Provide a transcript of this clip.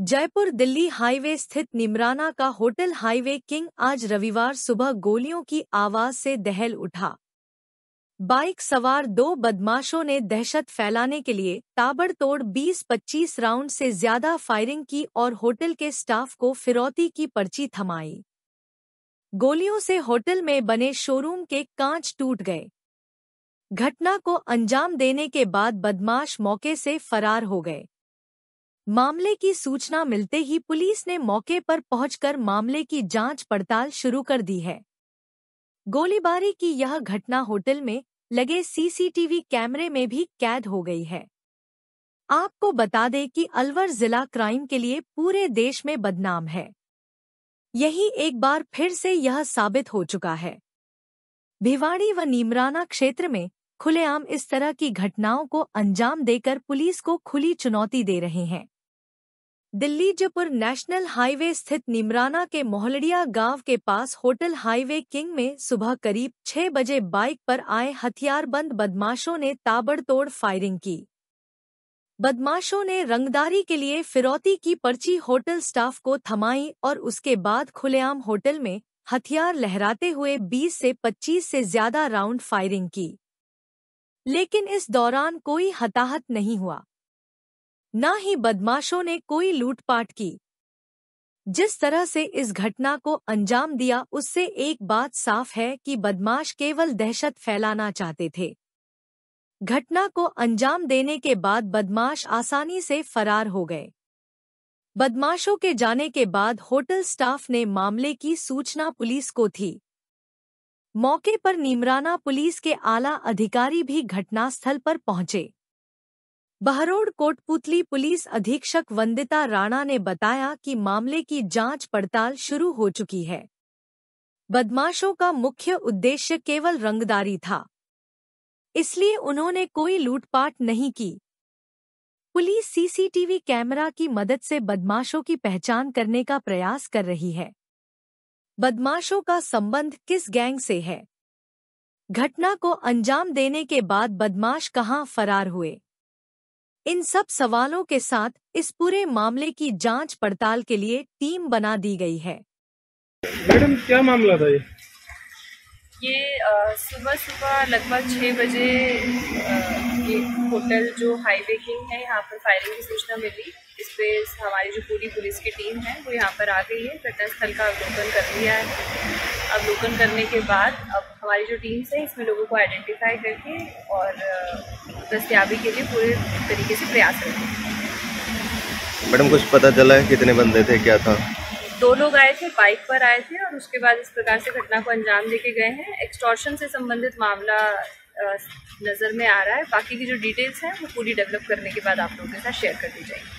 Jaipur Delhi highway स्थित निमराना का hotel highway king आज रविवार सुबह गोलियों की आवाज से दहल उठा बाइक सवार दो बदमाशों ने दहशत फैलाने के लिए ताबड़तोड़ 20-25 राउंड से ज्यादा फायरिंग की और होटल के स्टाफ को फिरौती की पर्ची थमाई गोलियों से होटल में बने शोरूम के कांच टूट गए घटना को अंजाम देने के बाद बदमाश मौके से फरार हो गए मामले की सूचना मिलते ही पुलिस ने मौके पर पहुंचकर मामले की जांच पड़ताल शुरू कर दी है गोलीबारी की यह घटना होटल में लगे सीसीटीवी कैमरे में भी कैद हो गई है आपको बता दें कि अलवर जिला क्राइम के लिए पूरे देश में बदनाम है यही एक बार फिर से यह साबित हो चुका है भिवाड़ी व नीमराना क्षेत्र में खुलेआम इस तरह की घटनाओं को अंजाम देकर पुलिस को खुली चुनौती दे रहे हैं दिल्ली जयपुर नेशनल हाईवे स्थित निमराना के मोहलड़िया गांव के पास होटल हाईवे किंग में सुबह करीब छह बजे बाइक पर आए हथियारबंद बदमाशों ने ताबड़तोड़ फायरिंग की बदमाशों ने रंगदारी के लिए फिरौती की पर्ची होटल स्टाफ को थमाई और उसके बाद खुलेआम होटल में हथियार लहराते हुए 20 से 25 से ज्यादा राउंड फायरिंग की लेकिन इस दौरान कोई हताहत नहीं हुआ ना ही बदमाशों ने कोई लूटपाट की जिस तरह से इस घटना को अंजाम दिया उससे एक बात साफ है कि बदमाश केवल दहशत फैलाना चाहते थे घटना को अंजाम देने के बाद बदमाश आसानी से फरार हो गए बदमाशों के जाने के बाद होटल स्टाफ ने मामले की सूचना पुलिस को थी मौके पर नीमराना पुलिस के आला अधिकारी भी घटनास्थल पर पहुंचे बहरोड कोटपुतली पुलिस अधीक्षक वंदिता राणा ने बताया कि मामले की जांच पड़ताल शुरू हो चुकी है बदमाशों का मुख्य उद्देश्य केवल रंगदारी था इसलिए उन्होंने कोई लूटपाट नहीं की पुलिस सीसीटीवी कैमरा की मदद से बदमाशों की पहचान करने का प्रयास कर रही है बदमाशों का संबंध किस गैंग से है घटना को अंजाम देने के बाद बदमाश कहां फरार हुए इन सब सवालों के साथ इस पूरे मामले की जांच पड़ताल के लिए टीम बना दी गई है मैडम क्या मामला था ये ये सुबह सुबह लगभग छह बजे एक होटल जो हाईवे किंग है यहाँ पर फायरिंग की सूचना मिली इस पे हमारी जो पूरी पुलिस की टीम है वो यहाँ पर आ गई है घटनास्थल का अवलोकन कर लिया है अवलोकन करने के बाद अब हमारी जो टीम्स है इसमें लोगों को आइडेंटिफाई करके और दस्तियाबी के लिए पूरे तरीके से प्रयास करते हैं मैडम कुछ पता चला है कितने बंदे थे क्या था दो लोग आए थे बाइक पर आए थे और उसके बाद इस प्रकार से घटना को अंजाम देके गए हैं एक्सटॉर्शन से संबंधित मामला नज़र में आ रहा है बाकी की जो डिटेल्स हैं वो पूरी डेवलप करने के बाद आप लोगों के साथ शेयर कर दी जाएगी